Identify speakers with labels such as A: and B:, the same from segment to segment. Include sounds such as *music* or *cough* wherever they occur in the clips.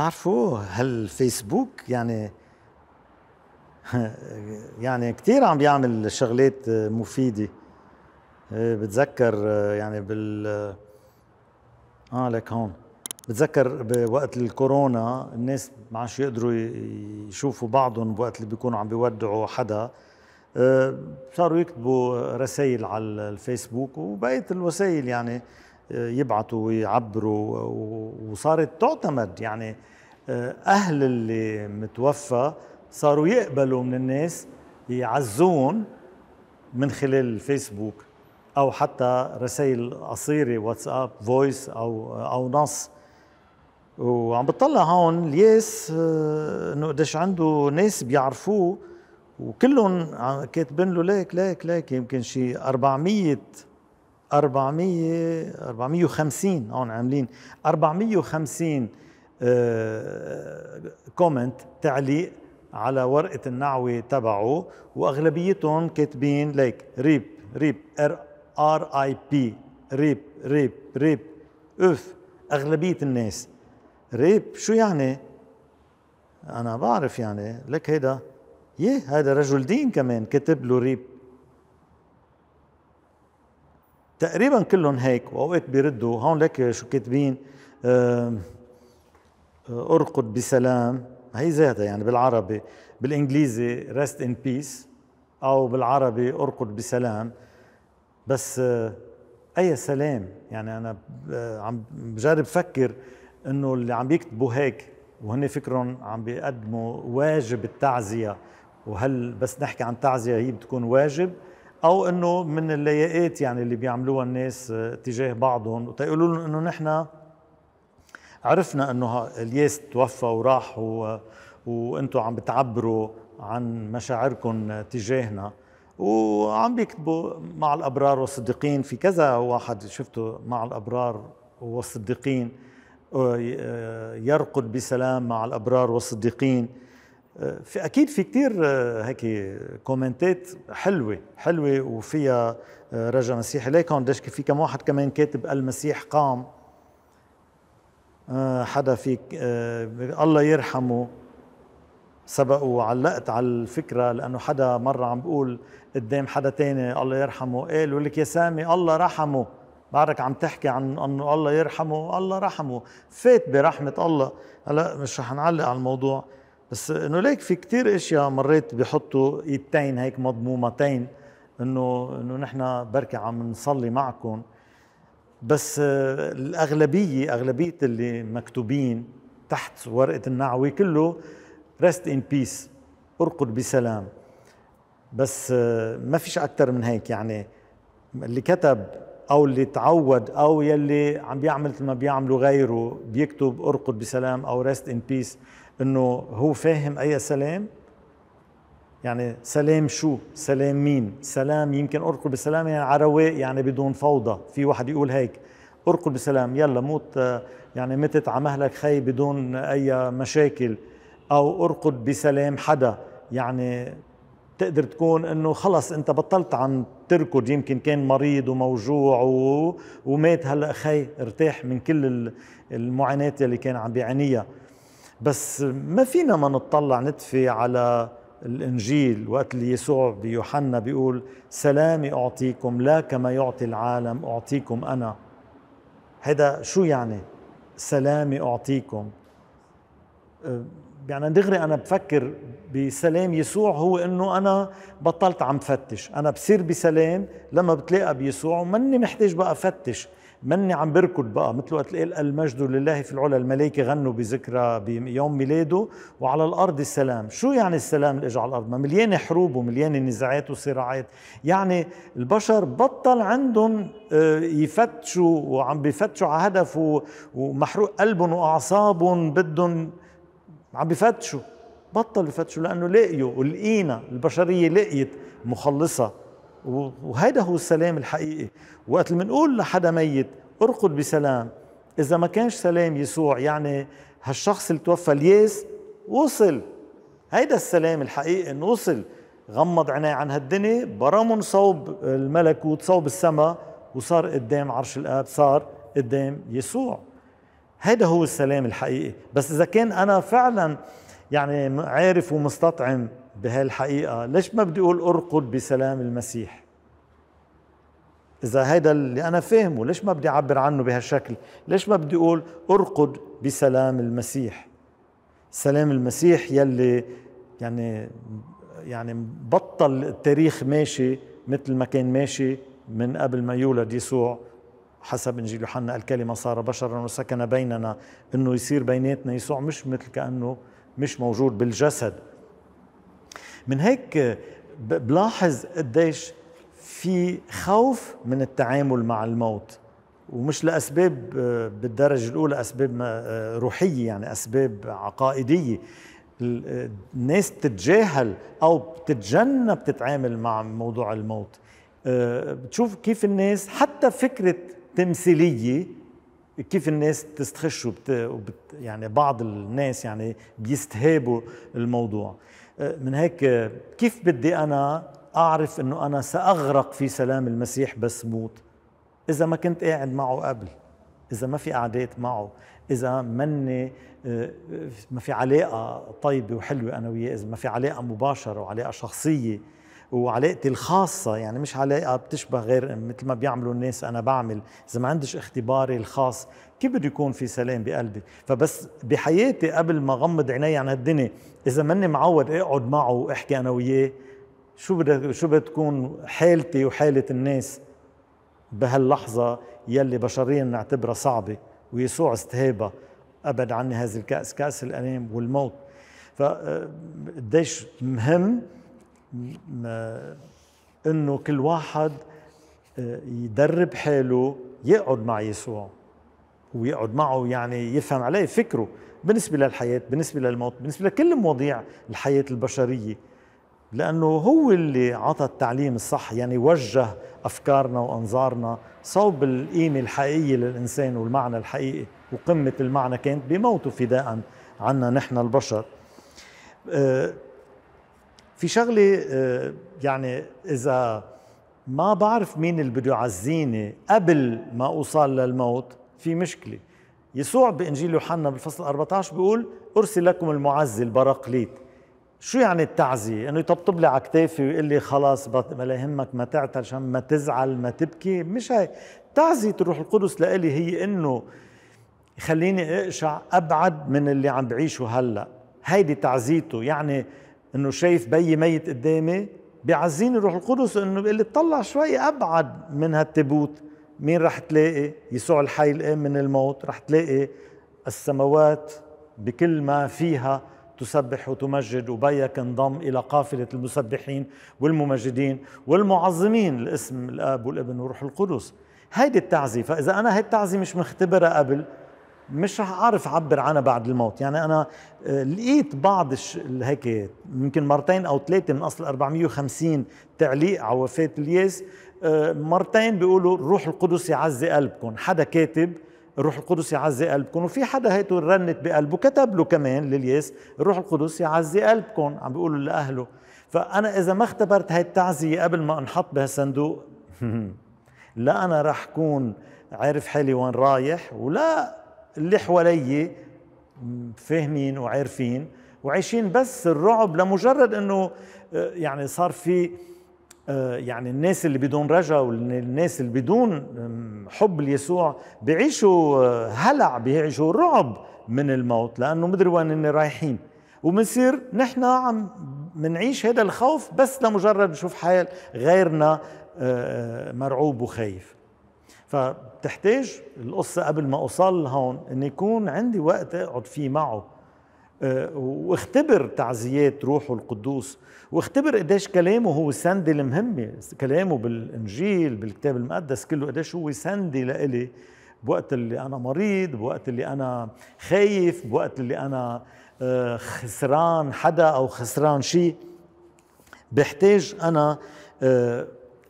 A: بتعرفوا هالفيسبوك يعني *laughs* يعني كثير عم بيعمل شغلات مفيده إيه، بتذكر آه، يعني بال اه لك هون بتذكر بوقت الكورونا الناس ما عادش يقدروا يشوفوا بعضهم بوقت اللي بيكونوا عم بيودعوا حدا آه، صاروا يكتبوا رسائل على الفيسبوك وبقيت الوسائل يعني يبعثوا ويعبروا وصارت تعتمد يعني آه، اهل اللي متوفى صاروا يقبلوا من الناس يعزون من خلال الفيسبوك او حتى رسائل قصيره واتساب فويس او او نص وعم بتطلع هون الياس آه، انه قديش عنده ناس بيعرفوه وكلهم كاتبين له ليك ليك ليك يمكن شي 400 400 450 هون عاملين 450 كومنت آه، تعليق على ورقة النعوة تبعه وأغلبيتهم كاتبين ليك ريب ريب ار ار اي بي ريب ريب ريب اف أغلبية الناس ريب شو يعني؟ أنا بعرف يعني لك هيدا يه هذا رجل دين كمان كتب له ريب تقريبا كلهم هيك واوقات بيردوا هون لك شو كاتبين آه، ارقد بسلام هي ذاتها يعني بالعربي بالانجليزي ريست ان بيس او بالعربي ارقد بسلام بس آه، اي سلام يعني انا آه، عم بجرب فكر انه اللي عم يكتبوا هيك وهن فكرهم عم بيقدموا واجب التعزيه وهل بس نحكي عن تعزيه هي بتكون واجب او انه من اللياقات يعني اللي بيعملوها الناس آه، تجاه بعضهم وتيقولوا لهم انه نحن عرفنا انه الياس توفى وراح و... وانتم عم بتعبروا عن مشاعركم تجاهنا وعم بيكتبوا مع الابرار والصديقين في كذا واحد شفته مع الابرار والصديقين آه، آه، يرقد بسلام مع الابرار والصديقين في اكيد في كثير آه، هيك كومنتات حلوه حلوه وفيها آه، رجا مسيحي ليك هون قديش في كم واحد كمان كاتب المسيح قام آه، حدا في الله يرحمه سبق وعلقت على الفكره لانه حدا مره عم بقول قدام حدا تاني الله يرحمه قال لك يا سامي الله رحمه بعدك عم تحكي عن انه الله يرحمه الله رحمه فات برحمه الله هلا مش رح نعلق على الموضوع بس انه ليك في كتير اشياء مريت بحطوا ايدتين هيك مضمومتين انه انه نحن بركي عم نصلي معكم بس آه، الاغلبيه اغلبيه اللي مكتوبين تحت ورقه النعوي كله ريست ان بيس ارقد بسلام بس آه، ما فيش اكثر من هيك يعني اللي كتب او اللي تعود او يلي عم بيعمل ما بيعملوا غيره بيكتب ارقد بسلام او ريست ان بيس انه هو فاهم اي سلام يعني سلام شو سلام مين سلام يمكن اركض بسلام يعني عرواء يعني بدون فوضى في واحد يقول هيك اركض بسلام يلا موت يعني متت على مهلك خي بدون اي مشاكل او اركض بسلام حدا يعني تقدر تكون انه خلص انت بطلت عم تركض يمكن كان مريض وموجوع ومات هلا خي ارتاح من كل المعاناه اللي كان عم بيعانيها بس ما فينا ما نطلع نتفي على الانجيل وقت اللي يسوع بيوحنا بيقول سلامي اعطيكم لا كما يعطي العالم اعطيكم انا هذا شو يعني سلامي اعطيكم يعني دغري انا بفكر بسلام يسوع هو انه انا بطلت عم فتش انا بصير بسلام لما بتلاقى بيسوع وماني محتاج بقى فتش مني عم بركض بقى مثل وقت قال المجد لله في العلا الملائكة غنوا بذكرى بيوم ميلاده وعلى الأرض السلام شو يعني السلام اللي على الأرض ما مليانة حروب ومليانة نزاعات وصراعات يعني البشر بطل عندهم آه، يفتشوا وعم بيفتشوا على هدف ومحروق قلبهم وأعصابهم بدهم عم بيفتشوا بطل يفتشوا لأنه لقيوا ولقينا البشرية لقيت مخلصة وهيدا هو السلام الحقيقي وقت اللي بنقول لحدا ميت ارقد بسلام اذا ما كانش سلام يسوع يعني هالشخص اللي توفى الياس وصل هيدا السلام الحقيقي انه وصل غمض عينيه عن هالدنيا برمن صوب الملكوت صوب السماء وصار قدام عرش الاب صار قدام يسوع هيدا هو السلام الحقيقي بس اذا كان انا فعلا يعني عارف ومستطعم بهالحقيقة ليش ما بدي أقول أرقد بسلام المسيح إذا هيدا اللي أنا فاهمه ليش ما بدي أعبر عنه بهالشكل ليش ما بدي أقول أرقد بسلام المسيح سلام المسيح يلي يعني يعني بطل التاريخ ماشي مثل ما كان ماشي من قبل ما يولد يسوع حسب انجيل يوحنا الكلمه صار بشرا وسكن بيننا انه يصير بيناتنا يسوع مش مثل كانه مش موجود بالجسد من هيك بلاحظ قديش في خوف من التعامل مع الموت ومش لاسباب آه، بالدرجه الاولى اسباب آه، روحيه يعني اسباب عقائديه آه، الناس تتجاهل او بتتجنب تتعامل مع موضوع الموت بتشوف كيف الناس حتى فكره تمثيليه كيف الناس تستخش وبت... وبت... يعني بعض الناس يعني بيستهابوا الموضوع آه، من هيك آه، كيف بدي أنا أعرف أنه أنا سأغرق في سلام المسيح بس موت إذا ما كنت قاعد معه قبل إذا ما في قعدات معه إذا مني آه، ما في علاقة طيبة وحلوة أنا وياه إذا ما في علاقة مباشرة وعلاقة شخصية وعلاقتي الخاصة يعني مش علاقة بتشبه غير مثل ما بيعملوا الناس أنا بعمل إذا ما عندش اختباري الخاص كيف بده يكون في سلام بقلبي فبس بحياتي قبل ما غمض عيني عن هالدنيا إذا ماني معود أقعد معه وأحكي أنا وياه شو بدها شو بتكون حالتي وحالة الناس بهاللحظة يلي بشريا نعتبرها صعبة ويسوع استهابها أبعد عني هذا الكأس كأس الألام والموت فقديش آه، مهم انه كل واحد آه، يدرب حاله يقعد مع يسوع ويقعد معه يعني يفهم عليه فكره بالنسبه للحياه بالنسبه للموت بالنسبه لكل مواضيع الحياه البشريه لانه هو اللي عطى التعليم الصح يعني وجه افكارنا وانظارنا صوب القيمه الحقيقيه للانسان والمعنى الحقيقي وقمه المعنى كانت بموته فداء عنا نحن البشر آه، في شغله آه، يعني اذا ما بعرف مين اللي بده يعزيني قبل ما اوصل للموت في مشكله يسوع بانجيل يوحنا بالفصل 14 بيقول ارسل لكم المعزي البراقليت شو يعني التعزية؟ انه يطبطب لي على كتافي ويقول لي خلاص ما لا يهمك ما تعتل شان ما تزعل ما تبكي مش هاي تعزية الروح القدس لإلي هي انه يخليني اقشع ابعد من اللي عم بعيشه هلا هيدي تعزيته يعني انه شايف بي ميت قدامي بيعزيني الروح القدس انه بيقول لي اطلع شوي ابعد من هالتابوت مين رح تلاقي يسوع الحي الان من الموت رح تلاقي السماوات بكل ما فيها تسبح وتمجد وبيك انضم إلى قافلة المسبحين والممجدين والمعظمين لاسم الآب والابن والروح القدس هيدي التعزية فإذا أنا هي التعزية مش مختبرها قبل مش رح اعرف اعبر عنها بعد الموت يعني انا آه، لقيت بعض هيك يمكن مرتين او ثلاثه من اصل 450 تعليق على وفاه الياس آه، مرتين بيقولوا الروح القدس يعزي قلبكم حدا كاتب الروح القدس يعزي قلبكم وفي حدا هيته رنت بقلبه كتب له كمان للياس الروح القدس يعزي قلبكم عم بيقولوا لاهله فانا اذا ما اختبرت هاي التعزيه قبل ما انحط بهالصندوق *laughs* لا انا رح كون عارف حالي وين رايح ولا اللي حوالي فاهمين وعارفين وعايشين بس الرعب لمجرد انه آه، يعني صار في آه، يعني الناس اللي بدون رجاء والناس اللي بدون حب ليسوع بيعيشوا آه، هلع بيعيشوا رعب من الموت لانه مدري وين رايحين وبنصير نحن عم بنعيش هذا الخوف بس لمجرد نشوف حال غيرنا مرعوب وخايف ف بتحتاج القصة قبل ما أوصل لهون إن يكون عندي وقت أقعد فيه معه آه، واختبر تعزيات روحه القدوس واختبر قديش كلامه هو سندي المهمة كلامه بالإنجيل بالكتاب المقدس كله قديش هو سندة لإلي بوقت اللي أنا مريض بوقت اللي أنا خايف بوقت اللي أنا آه، خسران حدا أو خسران شيء بحتاج أنا آه،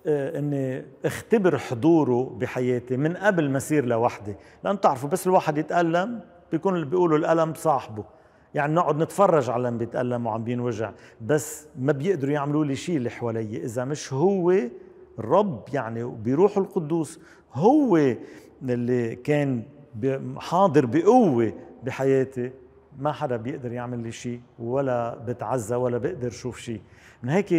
A: آه، اني اختبر حضوره بحياتي من قبل ما اصير لوحدي لان بتعرفوا بس الواحد يتالم بيكون اللي بيقولوا الالم صاحبه يعني نقعد نتفرج على اللي بيتالم وعم بينوجع بس ما بيقدروا يعملوا لي شيء اللي حوالي اذا مش هو الرب يعني بيروح القدوس هو اللي كان حاضر بقوه بحياتي ما حدا بيقدر يعمل لي شيء ولا بتعزى ولا بقدر شوف شيء من هيك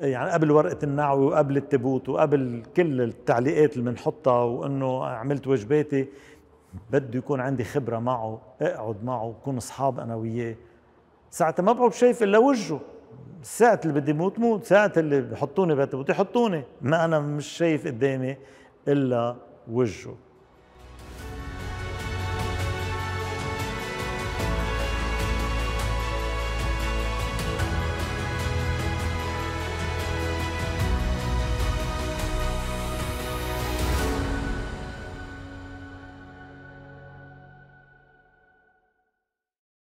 A: يعني قبل ورقه النعوي وقبل التبوت وقبل كل التعليقات اللي بنحطها وانه عملت واجباتي بده يكون عندي خبره معه اقعد معه كون اصحاب انا وياه ساعتها ما بقعد شايف الا وجهه ساعة اللي بدي موت موت ساعة اللي بحطوني بتبوت يحطوني ما انا مش شايف قدامي الا وجهه